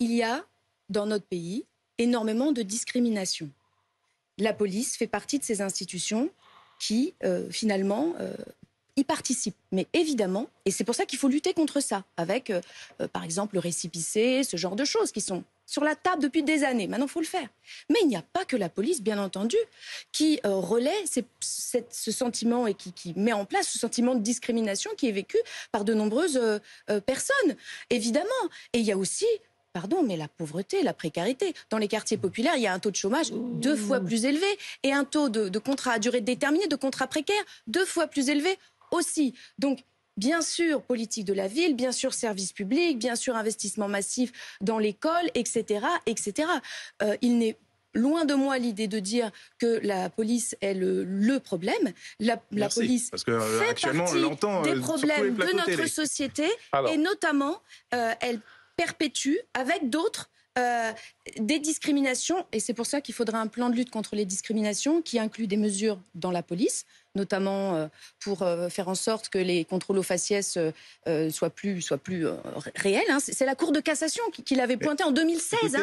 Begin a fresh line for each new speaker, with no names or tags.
il y a dans notre pays énormément de discrimination. La police fait partie de ces institutions qui, euh, finalement, euh, y participent. Mais évidemment, et c'est pour ça qu'il faut lutter contre ça, avec, euh, par exemple, le récipicé, ce genre de choses qui sont sur la table depuis des années. Maintenant, il faut le faire. Mais il n'y a pas que la police, bien entendu, qui relaie ce sentiment et qui, met en place ce sentiment de discrimination qui est vécu par de nombreuses personnes, évidemment. Et il y a aussi pardon, mais la pauvreté, la précarité. Dans les quartiers populaires, il y a un taux de chômage deux fois plus élevé et un taux de, contrat à durée déterminée, de contrat précaire deux fois plus élevé aussi. Donc, bien sûr, politique de la ville, bien sûr, service public, bien sûr, investissement massif dans l'école, etc., etc. Euh, il n'est Loin de moi l'idée de dire que la police est le, problème. La, police parce euh, fait partie des euh, problèmes de notre société et notamment, elle perpétue avec d'autres euh, des discriminations, et c'est pour ça qu'il faudra un plan de lutte contre les discriminations qui inclut des mesures dans la police, notamment euh, pour euh, faire en sorte que les contrôles aux faciès soient plus, soient plus réels. Hein. C'est la Cour de cassation qui, qui l'avait pointé en 2016.